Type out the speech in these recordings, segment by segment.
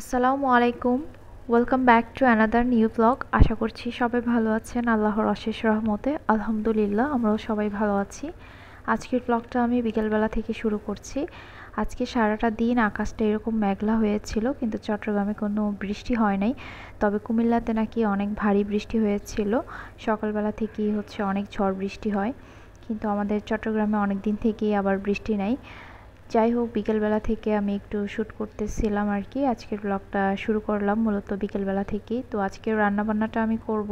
আসসালামু আলাইকুম welcome back to another new blog আশা করছি সবাই ভালো আছেন আল্লাহর অশেষ রহমতে আলহামদুলিল্লাহ আমরাও সবাই ভালো আছি আজকের ব্লগটা আমি বিকেলবেলা থেকে শুরু করছি আজকে সারাটা দিন আকাশটা এরকম মেঘলা হয়েছিল কিন্তু চট্টগ্রামে কোনো বৃষ্টি হয় নাই তবে কুমিল্লাতে নাকি অনেক ভারী বৃষ্টি হয়েছিল সকালবেলা থেকেই হচ্ছে অনেক ঝড় বৃষ্টি হয় কিন্তু আমাদের চট্টগ্রামে অনেক দিন থেকেই আবার বৃষ্টি নাই যাই হোক বিকেলবেলা থেকে আমি একটু শ্যুট করতেছিলাম আর কি আজকের ব্লগটা শুরু করলাম মূলত বিকেলবেলা থেকেই তো আজকের রান্নাবান্নাটা আমি করব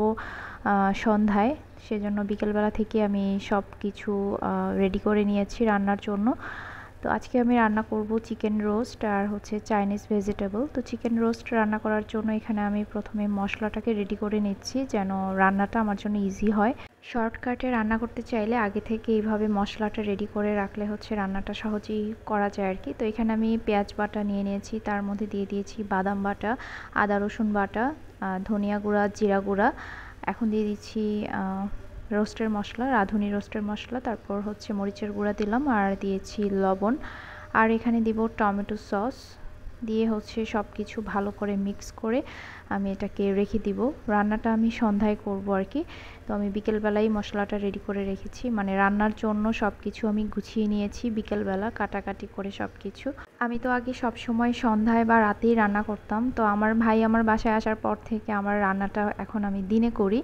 সন্ধ্যায় সেজন্য বিকেলবেলা থেকে আমি সব কিছু রেডি করে নিয়েছি রান্নার জন্য তো আজকে আমি রান্না করব চিকেন রোস্ট আর হচ্ছে চাইনিজ ভেজিটেবল তো চিকেন রোস্ট রান্না করার জন্য এখানে আমি প্রথমে মশলাটাকে রেডি করে নিচ্ছি যেন রান্নাটা আমার জন্য ইজি হয় শর্টকাটে রান্না করতে চাইলে আগে থেকে এইভাবে মশলাটা রেডি করে রাখলে হচ্ছে রান্নাটা সহজেই করা যায় আর কি তো এখানে আমি পেঁয়াজ বাটা নিয়ে নিয়েছি তার মধ্যে দিয়ে দিয়েছি বাদাম বাটা আদা রসুন বাটা ধনিয়া গুঁড়া জিরা গুঁড়া এখন দিয়ে দিচ্ছি রোস্টের মশলা রাঁধুনি রোস্টের মশলা তারপর হচ্ছে মরিচের গুঁড়া দিলাম আর দিয়েছি লবণ আর এখানে দিব টমেটো সস দিয়ে হচ্ছে সব কিছু ভালো করে মিক্স করে আমি এটাকে রেখে দিব রান্নাটা আমি সন্ধ্যায় করব আর কি তো আমি বিকেলবেলায় মশলাটা রেডি করে রেখেছি মানে রান্নার জন্য সব কিছু আমি গুছিয়ে নিয়েছি বিকেলবেলা কাটাকাটি করে সব কিছু আমি তো আগে সব সময় সন্ধ্যায় বা রাতেই রান্না করতাম তো আমার ভাই আমার বাসায় আসার পর থেকে আমার রান্নাটা এখন আমি দিনে করি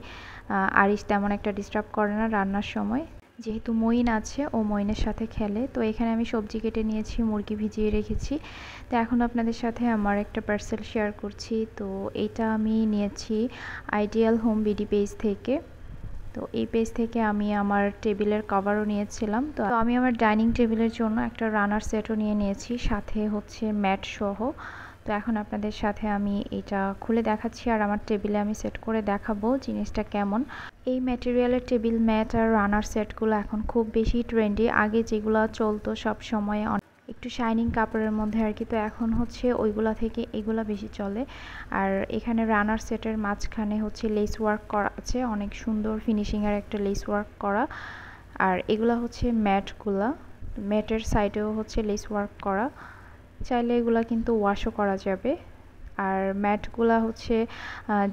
আরিস তেমন একটা ডিস্টার্ব করে না রান্নার সময় যেহেতু মইন আছে ও মইনের সাথে খেলে তো এখানে আমি সবজি কেটে নিয়েছি মুরগি ভিজিয়ে রেখেছি তো এখন আপনাদের সাথে আমার একটা পার্সেল শেয়ার করছি তো এটা আমি নিয়েছি আইডিয়াল হোম বিডি পেজ থেকে তো এই পেজ থেকে আমি আমার টেবিলের কভারও নিয়েছিলাম তো আমি আমার ডাইনিং টেবিলের জন্য একটা রানার সেটও নিয়ে নিয়েছি সাথে হচ্ছে ম্যাট সহ তো এখন আপনাদের সাথে আমি এটা খুলে দেখাচ্ছি আর আমার টেবিলে আমি সেট করে দেখাবো জিনিসটা কেমন এই ম্যাটেরিয়ালের টেবিল ম্যাট আর রানার সেটগুলো এখন খুব বেশি ট্রেন্ডি আগে যেগুলো চলতো সব সময় একটু শাইনিং কাপড়ের মধ্যে আর কি তো এখন হচ্ছে ওইগুলা থেকে এগুলা বেশি চলে আর এখানে রানার সেটের মাঝখানে হচ্ছে লেস ওয়ার্ক করা আছে অনেক সুন্দর ফিনিশিংয়ের একটা লেস ওয়ার্ক করা আর এগুলা হচ্ছে ম্যাটগুলা ম্যাটের সাইডেও হচ্ছে লেস ওয়ার্ক করা চাইলে এগুলা কিন্তু ওয়াশও করা যাবে আর ম্যাটগুলা হচ্ছে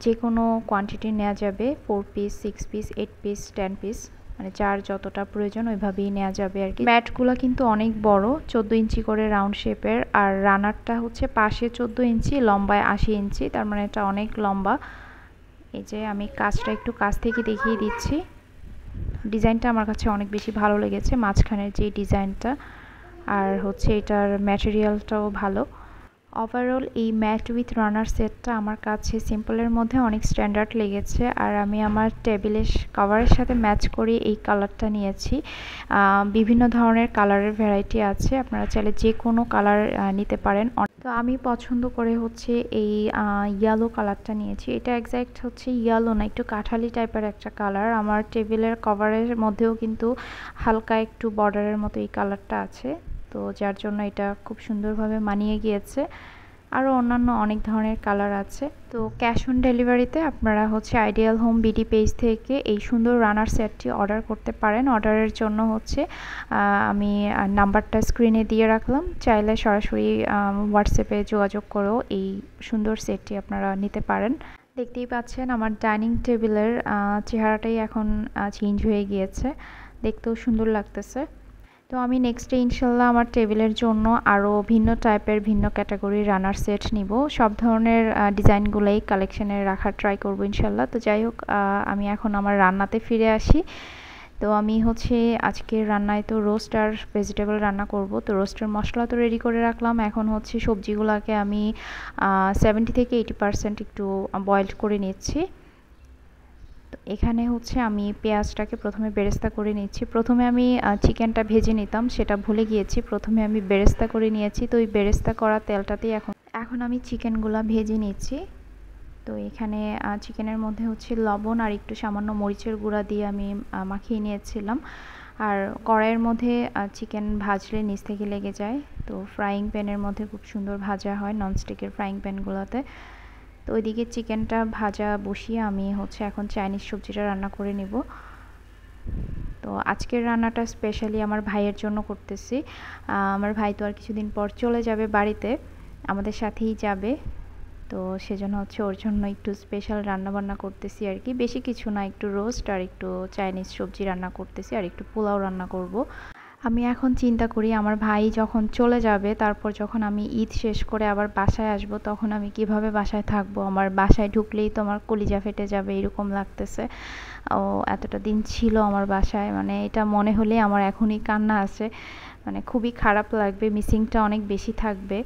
যে কোনো কোয়ান্টিটি নেওয়া যাবে four piece six piece eight piece ten piece মানে যার যতটা প্রয়োজন ওইভাবেই নেওয়া যাবে আর কি ম্যাটগুলো কিন্তু অনেক বড় চোদ্দো ইঞ্চি করে রাউন্ড শেপের আর রানারটা হচ্ছে পাশে চোদ্দো ইঞ্চি লম্বায় আশি ইঞ্চি তার মানে এটা অনেক লম্বা এই যে আমি কাজটা একটু কাছ থেকে দেখিয়ে দিচ্ছি ডিজাইনটা আমার কাছে অনেক বেশি ভালো লেগেছে মাঝখানের যে ডিজাইনটা আর হচ্ছে এটার ম্যাটেরিয়ালটাও ভালো ওভারঅল এই ম্যাট উইথ রানার সেটটা আমার কাছে সিম্পলের মধ্যে অনেক স্ট্যান্ডার্ড লেগেছে আর আমি আমার টেবিলের কাভারের সাথে ম্যাচ করে এই কালারটা নিয়েছি বিভিন্ন ধরনের কালারের ভ্যারাইটি আছে আপনারা চাইলে যে কোনো কালার নিতে পারেন তো আমি পছন্দ করে হচ্ছে এই ইয়েলো কালারটা নিয়েছি এটা একজ্যাক্ট হচ্ছে ইয়েলো না একটু কাঁঠালি টাইপের একটা কালার আমার টেবিলের কভারের মধ্যেও কিন্তু হালকা একটু বর্ডারের মতো এই কালারটা আছে তো যার জন্য এটা খুব সুন্দরভাবে মানিয়ে গিয়েছে আরও অন্যান্য অনেক ধরনের কালার আছে তো ক্যাশ অন ডেলিভারিতে আপনারা হচ্ছে আইডিয়াল হোম বিডি পেজ থেকে এই সুন্দর রানার সেটটি অর্ডার করতে পারেন অর্ডারের জন্য হচ্ছে আমি নাম্বারটা স্ক্রিনে দিয়ে রাখলাম চাইলে সরাসরি হোয়াটসঅ্যাপে যোগাযোগ করেও এই সুন্দর সেটটি আপনারা নিতে পারেন দেখতেই পাচ্ছেন আমার ডাইনিং টেবিলের চেহারাটাই এখন চেঞ্জ হয়ে গিয়েছে দেখতেও সুন্দর লাগতেছে তো আমি নেক্সটে ইনশাল্লাহ আমার টেবিলের জন্য আরও ভিন্ন টাইপের ভিন্ন ক্যাটাগরির রানার সেট নিব সব ধরনের ডিজাইনগুলোই কালেকশানে রাখার ট্রাই করবো ইনশাল্লাহ তো যাই হোক আমি এখন আমার রান্নাতে ফিরে আসি তো আমি হচ্ছে আজকে রান্নায় তো রোস্ট আর ভেজিটেবল রান্না করব তো রোস্টের মশলা তো রেডি করে রাখলাম এখন হচ্ছে সবজিগুলোকে আমি সেভেন্টি থেকে এইটি পারসেন্ট একটু বয়েলড করে নিচ্ছি এখানে হচ্ছে আমি পেঁয়াজটাকে প্রথমে বেরেস্তা করে নিচ্ছি প্রথমে আমি চিকেনটা ভেজে নিতাম সেটা ভুলে গিয়েছি প্রথমে আমি বেরেস্তা করে নিয়েছি তো ওই বেরেস্তা করা তেলটাতেই এখন এখন আমি চিকেনগুলো ভেজে নিচ্ছি তো এখানে চিকেনের মধ্যে হচ্ছে লবণ আর একটু সামান্য মরিচের গুঁড়া দিয়ে আমি মাখিয়ে নিয়েছিলাম আর কড়াইয়ের মধ্যে চিকেন ভাজলে নিচ থেকে লেগে যায় তো ফ্রাইং প্যানের মধ্যে খুব সুন্দর ভাজা হয় ননস্টিকের ফ্রাইং প্যানগুলোতে তো ওইদিকে চিকেনটা ভাজা বসিয়ে আমি হচ্ছে এখন চাইনিজ সবজিটা রান্না করে নেব তো আজকের রান্নাটা স্পেশালি আমার ভাইয়ের জন্য করতেছি আমার ভাই তো আর কিছুদিন পর চলে যাবে বাড়িতে আমাদের সাথেই যাবে তো সেজন্য হচ্ছে ওর জন্য একটু স্পেশাল রান্না বান্না করতেছি আর কি বেশি কিছু না একটু রোস্ট আর একটু চাইনিজ সবজি রান্না করতেছি আর একটু পোলাও রান্না করব আমি এখন চিন্তা করি আমার ভাই যখন চলে যাবে তারপর যখন আমি ঈদ শেষ করে আবার বাসায় আসব তখন আমি কিভাবে বাসায় থাকব আমার বাসায় ঢুকলেই তো আমার কলিজা ফেটে যাবে এরকম লাগতেছে ও এতটা দিন ছিল আমার বাসায় মানে এটা মনে হলে আমার এখনই কান্না আছে মানে খুবই খারাপ লাগবে মিসিংটা অনেক বেশি থাকবে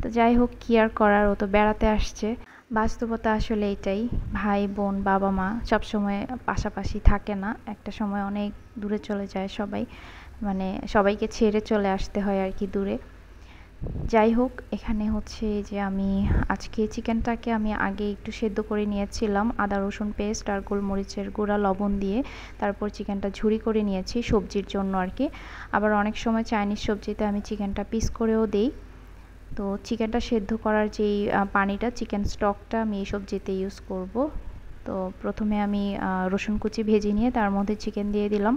তো যাই হোক কী আর করার ও তো বেড়াতে আসছে বাস্তবতা আসলে এটাই ভাই বোন বাবা মা সবসময় পাশাপাশি থাকে না একটা সময় অনেক দূরে চলে যায় সবাই মানে সবাইকে ছেড়ে চলে আসতে হয় আর কি দূরে যাই হোক এখানে হচ্ছে যে আমি আজকে চিকেনটাকে আমি আগে একটু সেদ্ধ করে নিয়েছিলাম আদা রসুন পেস্ট আর গোলমরিচের গুঁড়া লবণ দিয়ে তারপর চিকেনটা ঝুরি করে নিয়েছি সবজির জন্য আর কি আবার অনেক সময় চাইনিজ সবজিতে আমি চিকেনটা পিস করেও দিই তো চিকেনটা সেদ্ধ করার যেই পানিটা চিকেন স্টকটা আমি এই সবজিতে ইউজ করব তো প্রথমে আমি রসুন কুচি ভেজে নিয়ে তার মধ্যে চিকেন দিয়ে দিলাম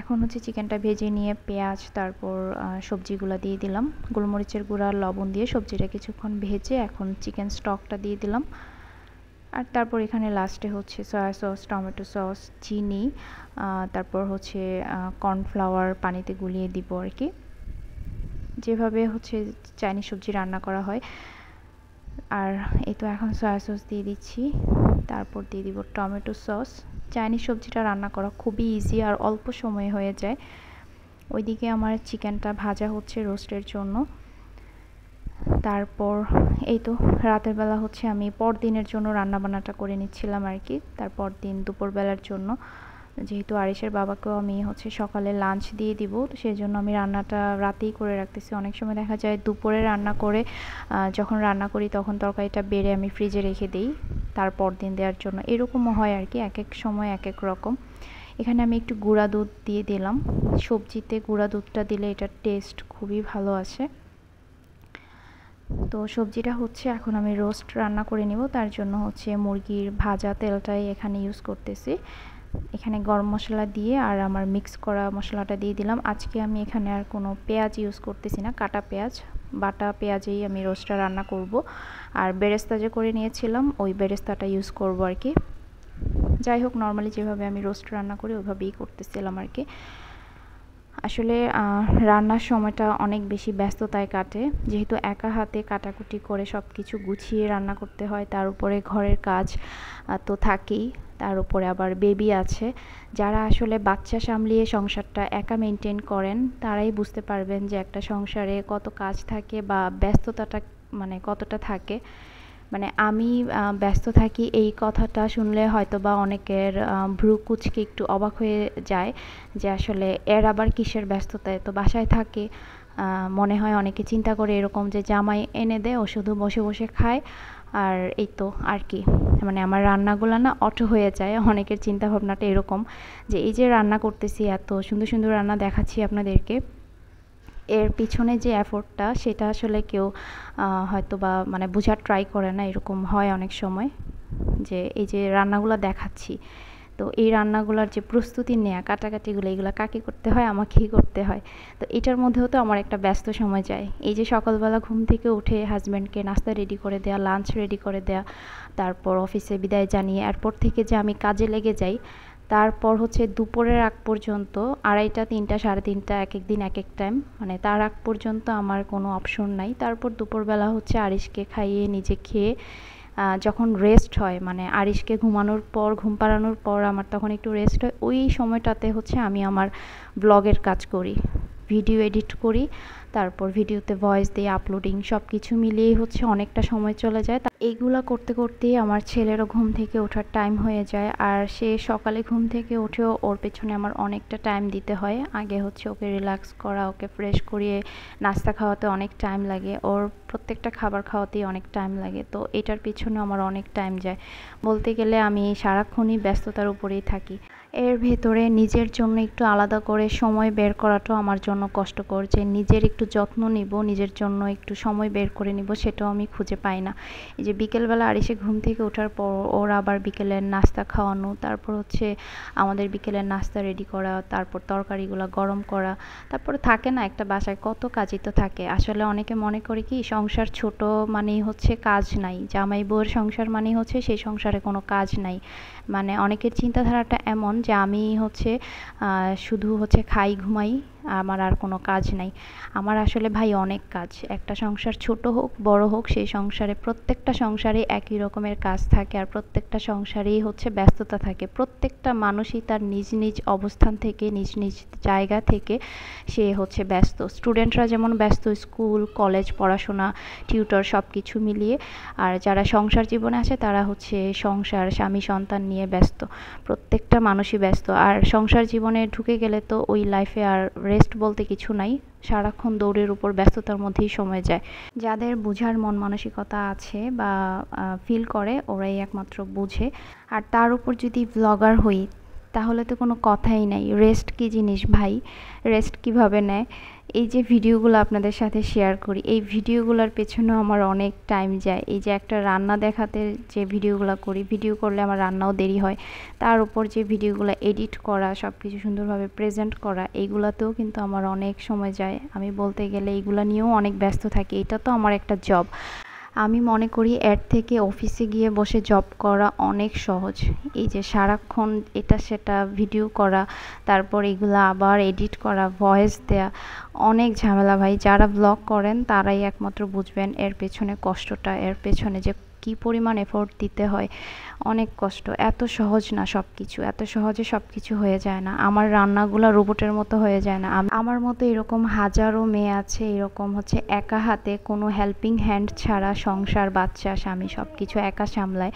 এখন হচ্ছে চিকেনটা ভেজে নিয়ে পেঁয়াজ তারপর সবজিগুলো দিয়ে দিলাম গোলমরিচের গুঁড়া লবণ দিয়ে সবজিটা কিছুক্ষণ ভেজে এখন চিকেন স্টকটা দিয়ে দিলাম আর তারপর এখানে লাস্টে হচ্ছে সয়া সস টমেটো সস চিনি তারপর হচ্ছে কর্নফ্লাওয়ার পানিতে গুলিয়ে দিব আর কি যেভাবে হচ্ছে চাইনিজ সবজি রান্না করা হয় আর এই তো এখন সয়া সস দিয়ে দিচ্ছি তারপর দিয়ে দিব টমেটো সস চাইনিজ সবজিটা রান্না করা খুবই ইজি আর অল্প সময়ে হয়ে যায় ওইদিকে আমার চিকেনটা ভাজা হচ্ছে রোস্টের জন্য তারপর এই তো রাতের বেলা হচ্ছে আমি পরদিনের জন্য রান্নাবান্নাটা করে নিচ্ছিলাম আর কি তারপর দিন দুপুরবেলার জন্য যেহেতু আরিসের বাবাকেও আমি হচ্ছে সকালে লাঞ্চ দিয়ে দিব তো সেই জন্য আমি রান্নাটা রাতেই করে রাখতেছি অনেক সময় দেখা যায় দুপুরে রান্না করে যখন রান্না করি তখন তরকারিটা বেড়ে আমি ফ্রিজে রেখে দিই তারপর দিন দেওয়ার জন্য এরকমও হয় আর কি এক এক সময় এক এক রকম এখানে আমি একটু গুঁড়া দুধ দিয়ে দিলাম সবজিতে গুঁড়া দুধটা দিলে এটার টেস্ট খুবই ভালো আসে তো সবজিটা হচ্ছে এখন আমি রোস্ট রান্না করে নিব তার জন্য হচ্ছে মুরগির ভাজা তেলটাই এখানে ইউজ করতেছি এখানে গরম মশলা দিয়ে আর আমার মিক্স করা মশলাটা দিয়ে দিলাম আজকে আমি এখানে আর কোনো পেঁয়াজ ইউজ করতেছি না কাটা পেঁয়াজ বাটা পেঁয়াজেই আমি রোস্টটা রান্না করব আর বেরেস্তা যে করে নিয়েছিলাম ওই বেরেস্তাটা ইউজ করব আর কি যাই হোক নর্মালি যেভাবে আমি রোস্ট রান্না করি ওইভাবেই করতেছিলাম আর কি আসলে রান্নার সময়টা অনেক বেশি ব্যস্ততায় কাটে যেহেতু একা হাতে কাটাকুটি করে সব কিছু গুছিয়ে রান্না করতে হয় তার উপরে ঘরের কাজ তো থাকেই তার উপরে আবার বেবি আছে যারা আসলে বাচ্চা সামলিয়ে সংসারটা একা মেনটেন করেন তারাই বুঝতে পারবেন যে একটা সংসারে কত কাজ থাকে বা ব্যস্ততাটা মানে কতটা থাকে মানে আমি ব্যস্ত থাকি এই কথাটা শুনলে হয়তো বা অনেকের ভ্রু কুচকে একটু অবাক হয়ে যায় যে আসলে এর আবার কিসের ব্যস্ততায় তো বাসায় থাকে মনে হয় অনেকে চিন্তা করে এরকম যে জামাই এনে দেয় ও শুধু বসে বসে খায় আর এই তো আর কি মানে আমার রান্নাগুলো না অটো হয়ে যায় অনেকের চিন্তা ভাবনাটা এরকম যে এই যে রান্না করতেছি এত সুন্দর সুন্দর রান্না দেখাচ্ছি আপনাদেরকে এর পিছনে যে এফোর্টটা সেটা আসলে কেউ হয়তো বা মানে বোঝার ট্রাই করে না এরকম হয় অনেক সময় যে এই যে রান্নাগুলো দেখাচ্ছি তো এই রান্নাগুলোর যে প্রস্তুতি নেয়া কাটাকাটিগুলো এগুলো কাকে করতে হয় আমাকেই করতে হয় তো এটার মধ্যেও তো আমার একটা ব্যস্ত সময় যায় এই যে সকালবেলা ঘুম থেকে উঠে হাজব্যান্ডকে নাস্তা রেডি করে দেয়া লাঞ্চ রেডি করে দেয়া তারপর অফিসে বিদায় জানিয়ে এরপর থেকে যে আমি কাজে লেগে যাই তারপর হচ্ছে দুপুরের আগ পর্যন্ত আড়াইটা তিনটা সাড়ে তিনটা এক এক দিন এক এক টাইম মানে তার আগ পর্যন্ত আমার কোনো অপশন নাই তারপর দুপুরবেলা হচ্ছে আরিশকে খাইয়ে নিজে খেয়ে যখন রেস্ট হয় মানে আরিশকে ঘুমানোর পর ঘুম পাড়ানোর পর আমার তখন একটু রেস্ট হয় ওই সময়টাতে হচ্ছে আমি আমার ব্লগের কাজ করি ভিডিও এডিট করি তারপর ভিডিওতে ভয়েস দিয়ে আপলোডিং সব কিছু মিলিয়েই হচ্ছে অনেকটা সময় চলে যায় এইগুলা করতে করতেই আমার ছেলেরও ঘুম থেকে ওঠার টাইম হয়ে যায় আর সে সকালে ঘুম থেকে উঠেও ওর পেছনে আমার অনেকটা টাইম দিতে হয় আগে হচ্ছে ওকে রিল্যাক্স করা ওকে ফ্রেশ করিয়ে নাস্তা খাওয়াতে অনেক টাইম লাগে ওর প্রত্যেকটা খাবার খাওয়াতেই অনেক টাইম লাগে তো এটার পিছনে আমার অনেক টাইম যায় বলতে গেলে আমি সারাক্ষণই ব্যস্ততার উপরেই থাকি এর ভেতরে নিজের জন্য একটু আলাদা করে সময় বের করাটাও আমার জন্য কষ্টকর যে নিজের একটু যত্ন নিব নিজের জন্য একটু সময় বের করে নিব সেটাও আমি খুঁজে পাই না এই যে বিকেলবেলা আর এসে ঘুম থেকে ওঠার পর ওর আবার বিকেলের নাস্তা খাওয়ানো তারপর হচ্ছে আমাদের বিকেলের নাস্তা রেডি করা তারপর তরকারিগুলো গরম করা তারপর থাকে না একটা বাসায় কত কাজই তো থাকে আসলে অনেকে মনে করে কি সংসার ছোট মানেই হচ্ছে কাজ নাই জামাই বউয়ের সংসার মানেই হচ্ছে সেই সংসারে কোনো কাজ নাই মানে অনেকের চিন্তাধারাটা এমন যে আমি হচ্ছে শুধু হচ্ছে খাই ঘুমাই আমার আর কোনো কাজ নাই আমার আসলে ভাই অনেক কাজ একটা সংসার ছোট হোক বড় হোক সেই সংসারে প্রত্যেকটা সংসারে একই রকমের কাজ থাকে আর প্রত্যেকটা সংসারেই হচ্ছে ব্যস্ততা থাকে প্রত্যেকটা মানুষই তার নিজ নিজ অবস্থান থেকে নিজ নিজ জায়গা থেকে সে হচ্ছে ব্যস্ত স্টুডেন্টরা যেমন ব্যস্ত স্কুল কলেজ পড়াশোনা টিউটর সব কিছু মিলিয়ে আর যারা সংসার জীবনে আছে তারা হচ্ছে সংসার স্বামী সন্তান নিয়ে ব্যস্ত প্রত্যেকটা মানুষই ব্যস্ত আর সংসার জীবনে ঢুকে গেলে তো ওই লাইফে আর রেস্ট বলতে কিছু নাই সারাক্ষণ দৌড়ের উপর ব্যস্ততার মধ্যেই সময় যায় যাদের বোঝার মন মানসিকতা আছে বা ফিল করে ওরাই একমাত্র বুঝে আর তার উপর যদি ব্লগার হই তাহলে তো কোনো কথাই নাই রেস্ট কি জিনিস ভাই রেস্ট কিভাবে নেয় এই যে ভিডিওগুলো আপনাদের সাথে শেয়ার করি এই ভিডিওগুলোর পেছনেও আমার অনেক টাইম যায় এই যে একটা রান্না দেখাতে যে ভিডিওগুলো করি ভিডিও করলে আমার রান্নাও দেরি হয় তার উপর যে ভিডিওগুলো এডিট করা সব কিছু সুন্দরভাবে প্রেজেন্ট করা এইগুলাতেও কিন্তু আমার অনেক সময় যায় আমি বলতে গেলে এইগুলো নিয়েও অনেক ব্যস্ত থাকি এটা তো আমার একটা জব আমি মনে করি অ্যাড থেকে অফিসে গিয়ে বসে জব করা অনেক সহজ এই যে সারাক্ষণ এটা সেটা ভিডিও করা তারপর এগুলো আবার এডিট করা ভয়েস দেয়া অনেক ঝামেলা ভাই যারা ব্লগ করেন তারাই একমাত্র বুঝবেন এর পেছনে কষ্টটা এর পেছনে যে কি পরিমাণ এফোর্ট দিতে হয় অনেক কষ্ট এত সহজ না সব কিছু এত সহজে সব কিছু হয়ে যায় না আমার রান্নাগুলো রোবটের মতো হয়ে যায় না আমার মতো এরকম হাজারো মেয়ে আছে এরকম হচ্ছে একা হাতে কোনো হেল্পিং হ্যান্ড ছাড়া সংসার বাচ্চা স্বামী সব কিছু একা সামলায়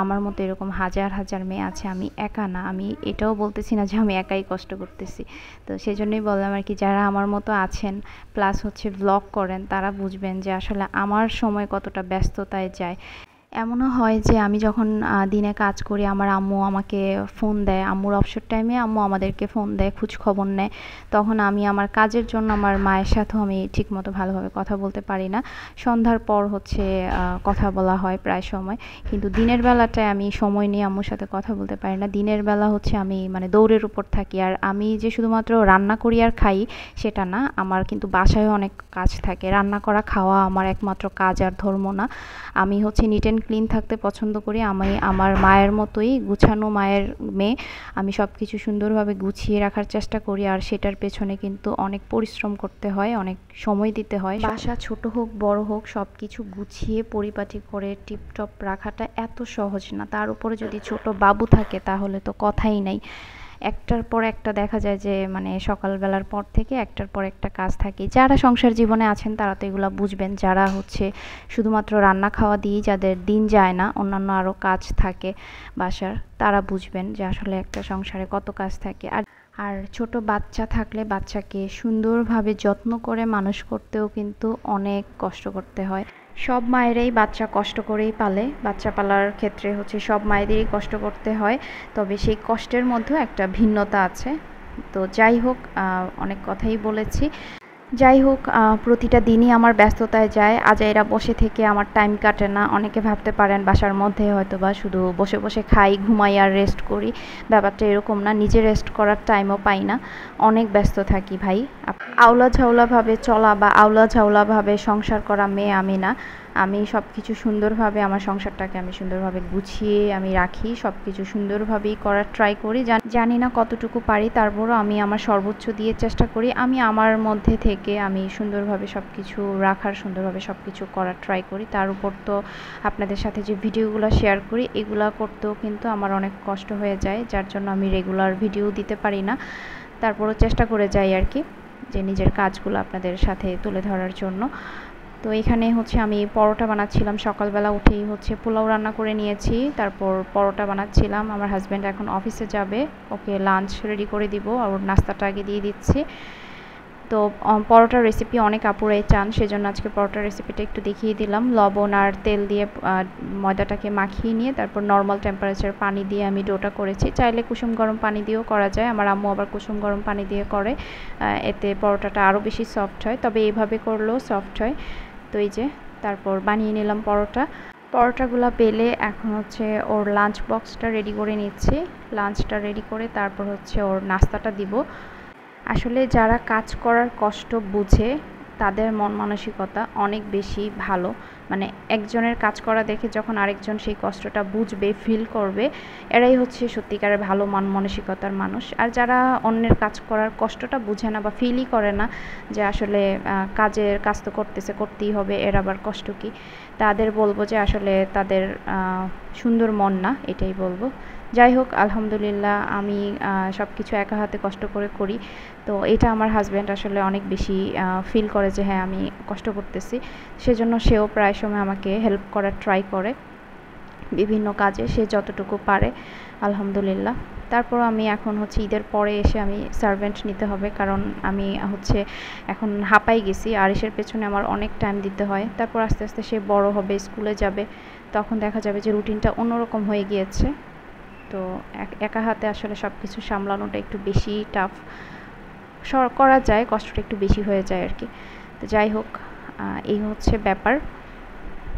আমার মতো এরকম হাজার হাজার মেয়ে আছে আমি একা না আমি এটাও বলতেছি না যে আমি একাই কষ্ট করতেছি তো সেই জন্যই বললাম আর কি যারা আমার মতো আছেন প্লাস হচ্ছে ব্লগ করেন তারা বুঝবেন যে আসলে আমার সময় কতটা ব্যস্ততায় যায় এমনও হয় যে আমি যখন দিনে কাজ করি আমার আম্মু আমাকে ফোন দেয় আম্মুর অবসর টাইমে আম্মু আমাদেরকে ফোন দেয় খোঁজ খবর নেয় তখন আমি আমার কাজের জন্য আমার মায়ের সাথেও আমি ঠিকমতো ভালোভাবে কথা বলতে পারি না সন্ধ্যার পর হচ্ছে কথা বলা হয় প্রায় সময় কিন্তু দিনের বেলাটায় আমি সময় নিয়ে আম্মুর সাথে কথা বলতে পারি না দিনের বেলা হচ্ছে আমি মানে দৌড়ের উপর থাকি আর আমি যে শুধুমাত্র রান্না করি আর খাই সেটা না আমার কিন্তু বাসায়ও অনেক কাজ থাকে রান্না করা খাওয়া আমার একমাত্র কাজ আর ধর্ম না আমি হচ্ছে নিট অ্যান্ড ক্লিন থাকতে পছন্দ করি আমি আমার মায়ের মতোই গুছানো মায়ের মেয়ে আমি সব কিছু সুন্দরভাবে গুছিয়ে রাখার চেষ্টা করি আর সেটার পেছনে কিন্তু অনেক পরিশ্রম করতে হয় অনেক সময় দিতে হয় বাসা ছোট হোক বড় হোক সব কিছু গুছিয়ে পরিপাটি করে টিপটপ রাখাটা এত সহজ না তার উপরে যদি ছোট বাবু থাকে তাহলে তো কথাই নাই একটার পর একটা দেখা যায় যে মানে সকালবেলার পর থেকে একটার পর একটা কাজ থাকে যারা সংসার জীবনে আছেন তারা তো এগুলো বুঝবেন যারা হচ্ছে শুধুমাত্র রান্না খাওয়া দিয়েই যাদের দিন যায় না অন্যান্য আরও কাজ থাকে বাসার তারা বুঝবেন যে আসলে একটা সংসারে কত কাজ থাকে আর আর ছোট বাচ্চা থাকলে বাচ্চাকে সুন্দরভাবে যত্ন করে মানুষ করতেও কিন্তু অনেক কষ্ট করতে হয় সব মায়েরাই বাচ্চা কষ্ট করেই পালে বাচ্চা পালার ক্ষেত্রে হচ্ছে সব মায়েদেরই কষ্ট করতে হয় তবে সেই কষ্টের মধ্যেও একটা ভিন্নতা আছে তো যাই হোক অনেক কথাই বলেছি যাই হোক প্রতিটা দিনই আমার ব্যস্ততায় যায় আজাইরা বসে থেকে আমার টাইম কাটে না অনেকে ভাবতে পারেন বাসার মধ্যে হয়তো বা শুধু বসে বসে খাই ঘুমাই আর রেস্ট করি ব্যাপারটা এরকম না নিজে রেস্ট করার টাইমও পাই না অনেক ব্যস্ত থাকি ভাই আওলা ঝাউলাভাবে চলা বা আওলা ঝাউলাভাবে সংসার করা মেয়ে আমি না আমি সব কিছু সুন্দরভাবে আমার সংসারটাকে আমি সুন্দরভাবে গুছিয়ে আমি রাখি সব কিছু সুন্দরভাবেই করার ট্রাই করি জানি না কতটুকু পারি তারপরও আমি আমার সর্বোচ্চ দিয়ে চেষ্টা করি আমি আমার মধ্যে থেকে আমি সুন্দরভাবে সব কিছু রাখার সুন্দরভাবে সব কিছু করার ট্রাই করি তার উপর তো আপনাদের সাথে যে ভিডিওগুলো শেয়ার করি এগুলো করতেও কিন্তু আমার অনেক কষ্ট হয়ে যায় যার জন্য আমি রেগুলার ভিডিও দিতে পারি না তারপরও চেষ্টা করে যাই আর কি যে নিজের কাজগুলো আপনাদের সাথে তুলে ধরার জন্য তো এখানে হচ্ছে আমি পরোটা বানাচ্ছিলাম সকালবেলা উঠেই হচ্ছে পোলাও রান্না করে নিয়েছি তারপর পরোটা বানাচ্ছিলাম আমার হাজব্যান্ড এখন অফিসে যাবে ওকে লাঞ্চ রেডি করে দিব আর ওর নাস্তাটা আগে দিয়ে দিচ্ছি তো পরোটার রেসিপি অনেক আপুরে চান সেজন্য আজকে পরোটার রেসিপিটা একটু দেখিয়ে দিলাম লবণ আর তেল দিয়ে ময়দাটাকে মাখিয়ে নিয়ে তারপর নর্মাল টেম্পারেচার পানি দিয়ে আমি ডোটা করেছি চাইলে কুসুম গরম পানি দিয়েও করা যায় আমার আম্মু আবার কুসুম গরম পানি দিয়ে করে এতে পরোটাটা আরও বেশি সফট হয় তবে এইভাবে করলেও সফট হয় তো এই যে তারপর বানিয়ে নিলাম পরোটা পরোটাগুলো পেলে এখন হচ্ছে ওর লাঞ্চ বক্সটা রেডি করে নিচ্ছি লাঞ্চটা রেডি করে তারপর হচ্ছে ওর নাস্তাটা দিব আসলে যারা কাজ করার কষ্ট বুঝে তাদের মন মানসিকতা অনেক বেশি ভালো মানে একজনের কাজ করা দেখে যখন আরেকজন সেই কষ্টটা বুঝবে ফিল করবে এরাই হচ্ছে সত্যিকারের ভালো মান মানসিকতার মানুষ আর যারা অন্যের কাজ করার কষ্টটা বুঝে না বা ফিলই করে না যে আসলে কাজের কাজ তো করতেছে করতেই হবে এর আবার কষ্ট কি তাদের বলবো যে আসলে তাদের সুন্দর মন না এটাই বলবো যাই হোক আলহামদুলিল্লাহ আমি সব কিছু একা হাতে কষ্ট করে করি তো এটা আমার হাজব্যান্ড আসলে অনেক বেশি ফিল করে যে হ্যাঁ আমি কষ্ট করতেছি সেজন্য সেও প্রায় সময় আমাকে হেল্প করার ট্রাই করে বিভিন্ন কাজে সে যতটুকু পারে আলহামদুলিল্লাহ তারপর আমি এখন হচ্ছে ঈদের পরে এসে আমি সার্ভেন্ট নিতে হবে কারণ আমি হচ্ছে এখন হাঁপাই গেছি আর এসের পেছনে আমার অনেক টাইম দিতে হয় তারপর আস্তে আস্তে সে বড় হবে স্কুলে যাবে তখন দেখা যাবে যে রুটিনটা অন্যরকম হয়ে গিয়েছে তো একা হাতে আসলে সব কিছু সামলানোটা একটু বেশি টাফ করা যায় কষ্টটা একটু বেশি হয়ে যায় আর কি তো যাই হোক এই হচ্ছে ব্যাপার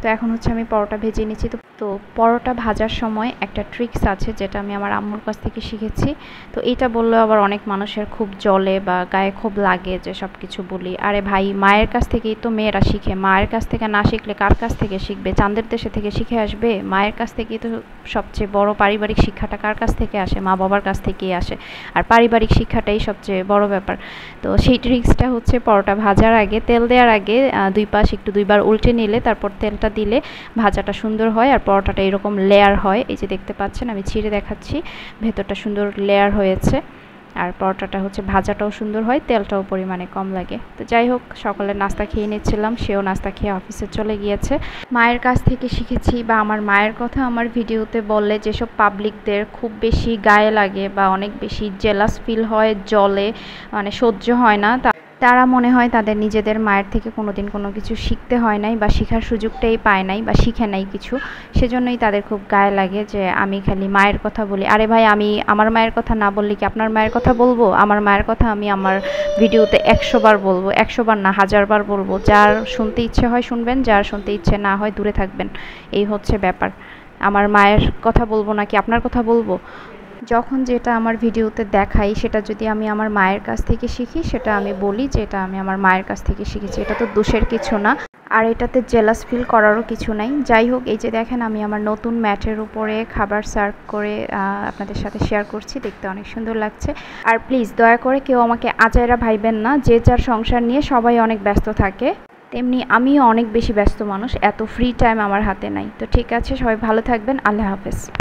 তো এখন হচ্ছে আমি পরোটা ভেজে নিচ্ছি তো তো পরোটা ভাজার সময় একটা ট্রিক্স আছে যেটা আমি আমার আম্মুর কাছ থেকে শিখেছি তো এটা বললেও আবার অনেক মানুষের খুব জলে বা গায়ে খুব লাগে যে সব কিছু বলি আরে ভাই মায়ের কাছ থেকেই তো মেয়েরা শিখে মায়ের কাছ থেকে না শিখলে কার কাছ থেকে শিখবে চাঁদের দেশে থেকে শিখে আসবে মায়ের কাছ থেকেই তো সবচেয়ে বড় পারিবারিক শিক্ষাটা কার কাছ থেকে আসে মা বাবার কাছ থেকেই আসে আর পারিবারিক শিক্ষাটাই সবচেয়ে বড় ব্যাপার তো সেই ট্রিক্সটা হচ্ছে পরোটা ভাজার আগে তেল দেওয়ার আগে দুই পাশ একটু দুইবার উল্টে নিলে তারপর তেলটা দিলে ভাজাটা সুন্দর হয় আর পরোটাটা এরকম লেয়ার হয় এই যে দেখতে পাচ্ছেন আমি ছিঁড়ে দেখাচ্ছি ভেতরটা সুন্দর লেয়ার হয়েছে আর পরোটাটা হচ্ছে ভাজাটাও সুন্দর হয় তেলটাও পরিমাণে কম লাগে তো যাই হোক সকালে নাস্তা খেয়ে নিচ্ছিলাম সেও নাস্তা খেয়ে অফিসে চলে গিয়েছে মায়ের কাছ থেকে শিখেছি বা আমার মায়ের কথা আমার ভিডিওতে বললে যেসব পাবলিকদের খুব বেশি গায়ে লাগে বা অনেক বেশি জেলাস ফিল হয় জলে মানে সহ্য হয় না তারা মনে হয় তাদের নিজেদের মায়ের থেকে কোনো দিন কোনো কিছু শিখতে হয় নাই বা শেখার সুযোগটাই পায় নাই বা শিখে নাই কিছু সেজন্যই তাদের খুব গায়ে লাগে যে আমি খালি মায়ের কথা বলি আরে ভাই আমি আমার মায়ের কথা না বললে কি আপনার মায়ের কথা বলবো আমার মায়ের কথা আমি আমার ভিডিওতে একশো বার বলবো একশো বার না হাজার বার বলবো যার শুনতে ইচ্ছে হয় শুনবেন যার শুনতে ইচ্ছে না হয় দূরে থাকবেন এই হচ্ছে ব্যাপার আমার মায়ের কথা বলবো নাকি আপনার কথা বলবো যখন যেটা আমার ভিডিওতে দেখাই সেটা যদি আমি আমার মায়ের কাছ থেকে শিখি সেটা আমি বলি যে এটা আমি আমার মায়ের কাছ থেকে শিখেছি এটা তো দোষের কিছু না আর এটাতে জেলাস ফিল করারও কিছু নাই যাই হোক এই যে দেখেন আমি আমার নতুন ম্যাটের উপরে খাবার সার্ভ করে আপনাদের সাথে শেয়ার করছি দেখতে অনেক সুন্দর লাগছে আর প্লিজ দয়া করে কেউ আমাকে আজায়রা ভাইবেন না যে যার সংসার নিয়ে সবাই অনেক ব্যস্ত থাকে তেমনি আমিও অনেক বেশি ব্যস্ত মানুষ এত ফ্রি টাইম আমার হাতে নাই তো ঠিক আছে সবাই ভালো থাকবেন আল্লাহ হাফেজ